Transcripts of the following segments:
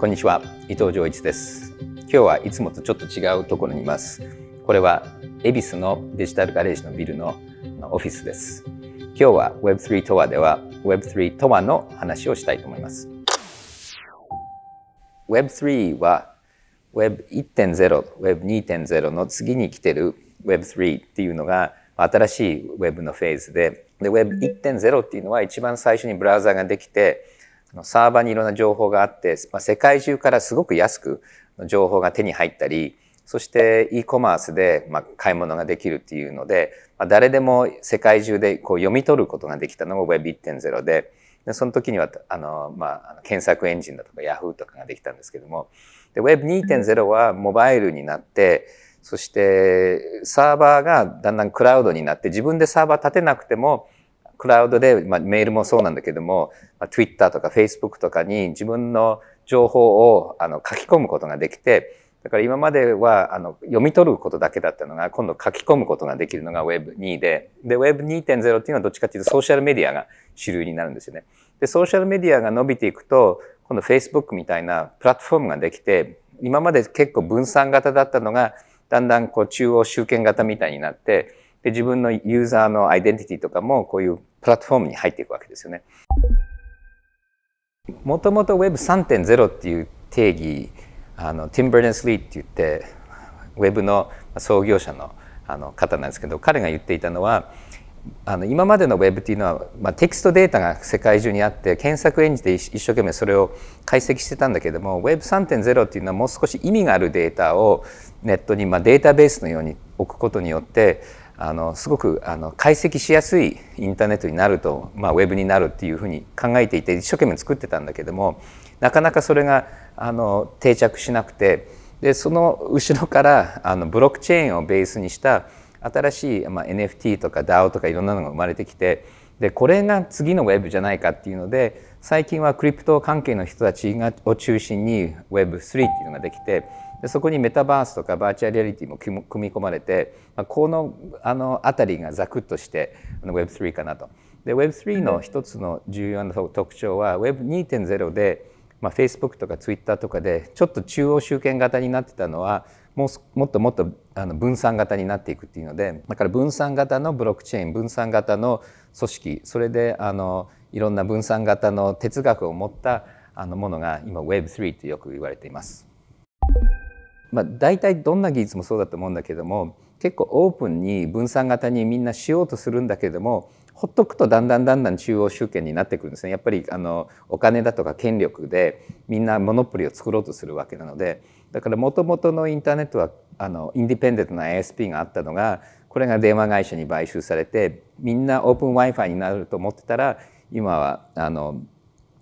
こんにちは伊藤上一です今日はいつもとちょっと違うところにいますこれは恵比寿のデジタルガレージのビルのオフィスです今日は Web3 とはでは Web3 とはの話をしたいと思います Web3 は Web1.0、Web2.0 の次に来てる Web3 っていうのが新しい Web のフェーズでで Web1.0 っていうのは一番最初にブラウザができてサーバーにいろんな情報があって、まあ、世界中からすごく安く情報が手に入ったり、そして e コマースでまあ買い物ができるっていうので、誰でも世界中でこう読み取ることができたのが Web1.0 で、でその時にはあの、まあ、検索エンジンだとか Yahoo とかができたんですけども、Web2.0 はモバイルになって、そしてサーバーがだんだんクラウドになって自分でサーバー立てなくてもクラウドで、まあ、メールもそうなんだけども、まあ、Twitter とか Facebook とかに自分の情報をあの書き込むことができて、だから今まではあの読み取ることだけだったのが今度書き込むことができるのが Web2 でで Web2.0 っていうのはどっちかっていうとソーシャルメディアが主流になるんですよね。でソーシャルメディアが伸びていくと今度 Facebook みたいなプラットフォームができて今まで結構分散型だったのがだんだんこう中央集権型みたいになってで、自分のユーザーのアイデンティティとかもこういうプラットフォームに入っていくわけですよね。もともと Web3.0 っていう定義、あのティム・バーネス・リーって言って、Web の創業者のあの方なんですけど、彼が言っていたのは、あの今までの Web っていうのは、まあ、テキストデータが世界中にあって検索エンジンで一生懸命それを解析してたんだけども Web3.0 っていうのはもう少し意味があるデータをネットに、まあ、データベースのように置くことによってあのすごくあの解析しやすいインターネットになると、まあ、ウェブになるっていうふうに考えていて一生懸命作ってたんだけどもなかなかそれがあの定着しなくてでその後ろからあのブロックチェーンをベースにした新しい、まあ、NFT とか DAO とかいろんなのが生まれてきてでこれが次のウェブじゃないかっていうので最近はクリプト関係の人たちがを中心に Web3 っていうのができてでそこにメタバースとかバーチャルリアリティも組み込まれて、まあ、このあの辺りがザクッとして Web3 かなと。で Web3 の一つの重要な特徴は Web2.0 で、まあ、Facebook とか Twitter とかでちょっと中央集権型になってたのはもうもっともっとあの分散型になっていくっていうのでだから分散型のブロックチェーン分散型の組織それであのいろんな分散型の哲学を持ったあのものが今 Web3 ってよく言われています。まあ、大体どんな技術もそうだと思うんだけども結構オープンに分散型にみんなしようとするんだけどもほっとくとだんだんだんだん中央集権になってくるんですねやっぱりあのお金だとか権力でみんなモノプリを作ろうとするわけなのでだからもともとのインターネットはあのインディペンデントな ASP があったのがこれが電話会社に買収されてみんなオープン Wi-Fi になると思ってたら今はあの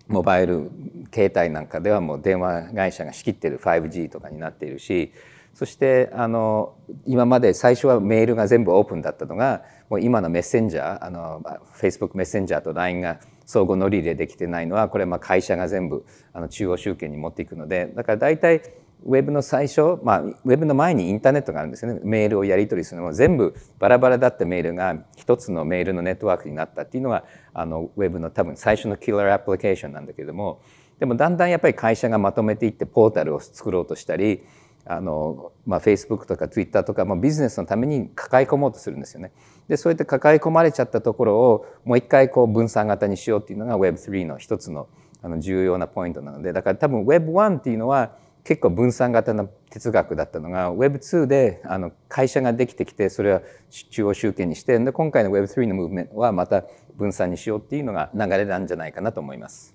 モバイル携帯なんかではもう電話会社が仕切ってる 5G とかになっているしそしてあの今まで最初はメールが全部オープンだったのがもう今のメッセンジャーあの Facebook メッセンジャーと LINE が相互乗り入れできてないのはこれはまあ会社が全部あの中央集権に持っていくのでだから大体ウェブの最初、まあ、ウェブの前にインターネットがあるんですよねメールをやり取りするのも全部バラバラだったメールが一つのメールのネットワークになったっていうのがあのウェブの多分最初のキラーアプリケーションなんだけれどもでもだんだんやっぱり会社がまとめていってポータルを作ろうとしたりあの、まあ、Facebook とか Twitter とか、まあ、ビジネスのために抱え込もうとするんですよね。でそうやって抱え込まれちゃったところをもう一回こう分散型にしようっていうのが Web3 の一つのあの重要なポイントなのでだから多分 Web1 っていうのは結構分散型の哲学だったのが Web2 であの会社ができてきてそれは中央集権にしてで今回の Web3 のムーブメントはまた分散にしようっていうのが流れなんじゃないかなと思います。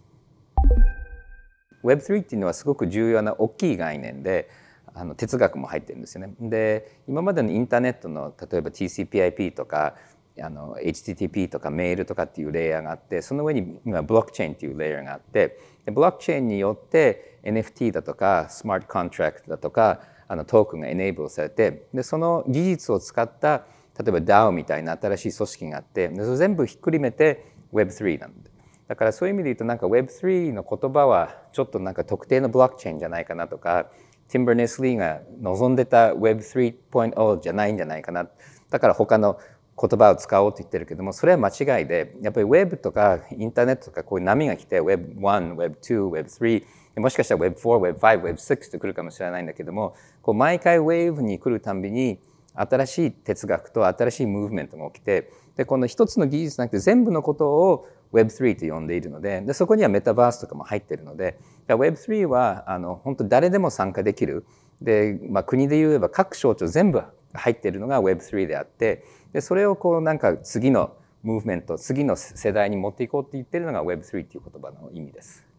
Web3 っていうのはすごく重要な大きい概念であの哲学も入ってるんですよね。で今までのインターネットの例えば TCPIP とかあの HTTP とかメールとかっていうレイヤーがあってその上に今ブロックチェーンっていうレイヤーがあってブロックチェーンによって NFT だとかスマートコントラクトだとかあのトークンがエネーブルされてでその技術を使った例えば DAO みたいな新しい組織があってでそれ全部ひっくりめて Web3 なんでだからそういう意味で言うとなんか Web3 の言葉はちょっとなんか特定のブロックチェーンじゃないかなとかティンバー・ネスリーが望んでた Web3.0 じゃないんじゃないかなだから他の言葉を使おうと言ってるけどもそれは間違いでやっぱり Web とかインターネットとかこういう波が来て Web1、Web2、Web3 もしかしたら Web4、Web5、Web6 と来るかもしれないんだけども、こう毎回 Wave に来るたんびに、新しい哲学と新しいムーブメントが起きて、で、この一つの技術じゃなくて全部のことを Web3 と呼んでいるので、で、そこにはメタバースとかも入っているので、Web3 は、あの、本当誰でも参加できる。で、まあ、国で言えば各省庁全部入っているのが Web3 であって、で、それをこうなんか次のムーブメント、次の世代に持っていこうって言ってるのが Web3 っていう言葉の意味です。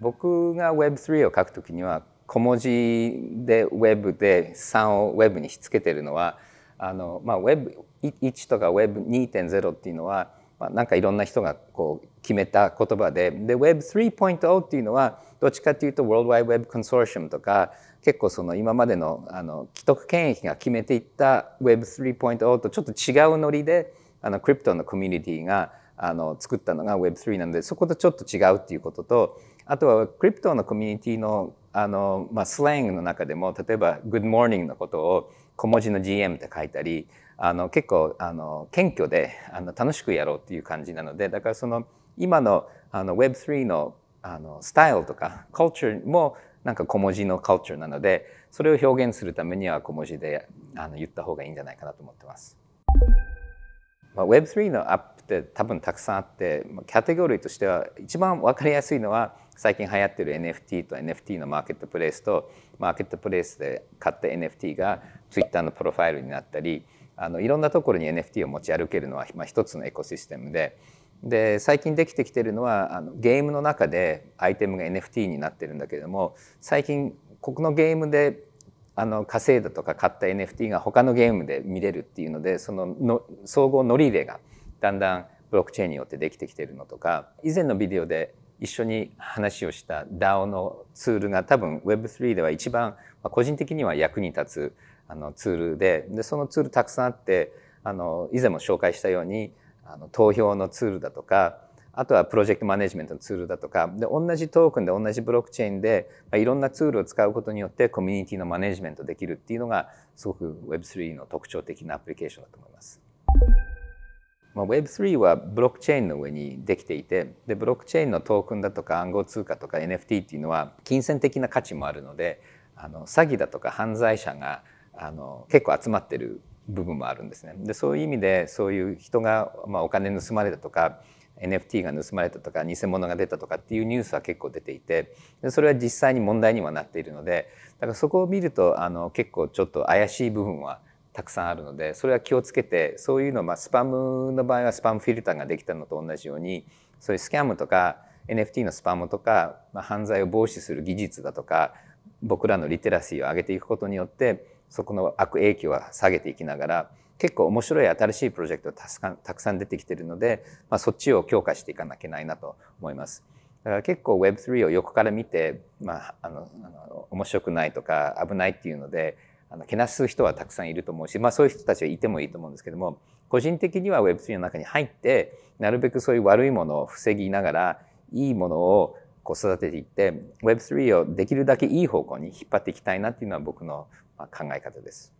僕が Web3 を書くときには小文字で Web で3を Web にひっつけてるのはあの、まあ、Web1 とか Web2.0 っていうのは、まあ、なんかいろんな人がこう決めた言葉でで Web3.0 っていうのはどっちかというと World Wide Web Consortium とか結構その今までのあの既得権益が決めていった Web3.0 とちょっと違うノリであのクリプトのコミュニティがあの作ったのが Web3 なのでそことちょっと違うっていうこととあとはクリプトのコミュニティのあの、まあ、スラングの中でも例えば「Good Morning」のことを小文字の GM って書いたりあの結構あの謙虚であの楽しくやろうっていう感じなのでだからその今のあの Web3 のあのスタイルとかカルチャーもなんか小文字のカルチャーなのでそれを表現するためには小文字であの言った方がいいんじゃないかなと思ってます。まあ、Web3 のアップって多分たくさんあってキャテゴリーとしては一番分かりやすいのは最近流行ってる NFT と NFT のマーケットプレイスとマーケットプレイスで買った NFT が Twitter のプロファイルになったりあのいろんなところに NFT を持ち歩けるのは、まあ、一つのエコシステムでで最近できてきてるのはあのゲームの中でアイテムが NFT になってるんだけれども最近ここのゲームであの稼いだとか買った NFT が他のゲームで見れるっていうのでそのの総合乗り入れがだんだんブロックチェーンによってできてきてるのとか以前のビデオで一緒に話をした DAO のツールが多分 Web3 では一番個人的には役に立つあのツールででそのツールたくさんあってあの以前も紹介したようにあの投票のツールだとかあとはプロジェクトマネジメントのツールだとかで同じトークンで同じブロックチェーンで、まあ、いろんなツールを使うことによってコミュニティのマネジメントできるっていうのがすごく Web3 の特徴的なアプリケーションだと思います。まあ、Web3 はブロックチェーンの上にできていてでブロックチェーンのトークンだとか暗号通貨とか NFT っていうのは金銭的な価値もあるのであの詐欺だとか犯罪者があの結構集まってる部分もあるんですね。でそういう意味でそういう人が、まあ、お金盗まれたとか NFT が盗まれたとか偽物が出たとかっていうニュースは結構出ていてでそれは実際に問題にはなっているのでだからそこを見るとあの結構ちょっと怪しい部分はたくさんあるのでそれは気をつけてそういうのまあスパムの場合はスパムフィルターができたのと同じようにそういうスキャムとか NFT のスパムとか、まあ、犯罪を防止する技術だとか僕らのリテラシーを上げていくことによってそこの悪影響は下げていきながら結構面白い新しいプロジェクトがたくさん出てきてるので、まあ、そっちを強化していかなきゃいけないなと思います。だから結構 Web3 を横から見て、まあ、あの面白くないとか危ないっていうのであのけなす人はたくさんいると思うし、まあ、そういう人たちはいてもいいと思うんですけども個人的には Web3 の中に入ってなるべくそういう悪いものを防ぎながらいいものをこう育てていって Web3 をできるだけいい方向に引っ張っていきたいなっていうのは僕の考え方です。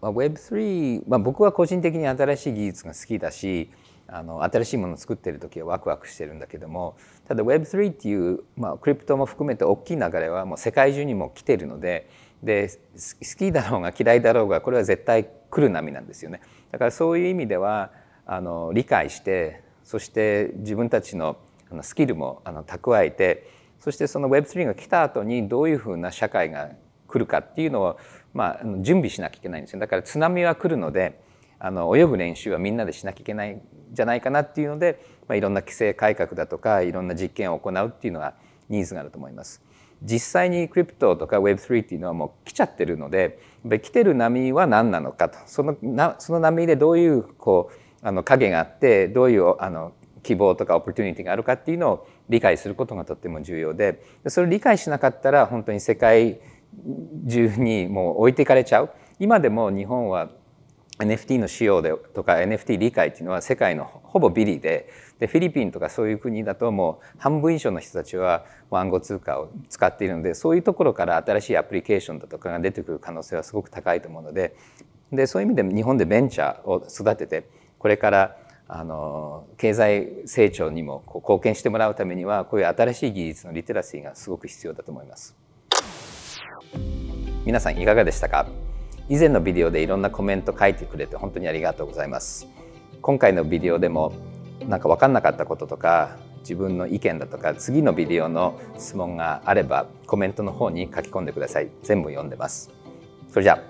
まあ、Web3、まあ、僕は個人的に新しい技術が好きだしあの新しいものを作ってる時はワクワクしてるんだけどもただ Web3 っていう、まあ、クリプトも含めて大きい流れはもう世界中にも来てるのでで好きだろうが嫌いだろうがこれは絶対来る波なんですよね。だからそういう意味ではあの理解してそして自分たちのスキルもあの蓄えてそしてその Web3 が来た後にどういうふうな社会が来るかっていうのを、まあ、準備しなきゃいけないんですよだから津波は来るのであの泳ぐ練習はみんなでしなきゃいけないじゃないかなっていうので、まあ、いろんな規制改革だとかいろんな実験を行うっていうのはニーズがあると思います。実際にクリプトとか Web3 っていうのはもう来ちゃってるので来てる波は何なのかとそのなその波でどういうこうあの影があってどういうあの希望とかオプチュニティがあるかっていうのを理解することがとっても重要でそれを理解しなかったら本当に世界中にもう置いていかれちゃう。今でも日本は NFT の使用でとか NFT 理解っていうのは世界のほぼビリででフィリピンとかそういう国だともう半分以上の人たちは暗号通貨を使っているのでそういうところから新しいアプリケーションだとかが出てくる可能性はすごく高いと思うのででそういう意味で日本でベンチャーを育ててこれからあの経済成長にも貢献してもらうためにはこういう新しい技術のリテラシーがすごく必要だと思います。皆さんいかがでしたか以前のビデオでいろんなコメント書いてくれて本当にありがとうございます今回のビデオでもなんか分かんなかったこととか自分の意見だとか次のビデオの質問があればコメントの方に書き込んでください全部読んでますそれじゃ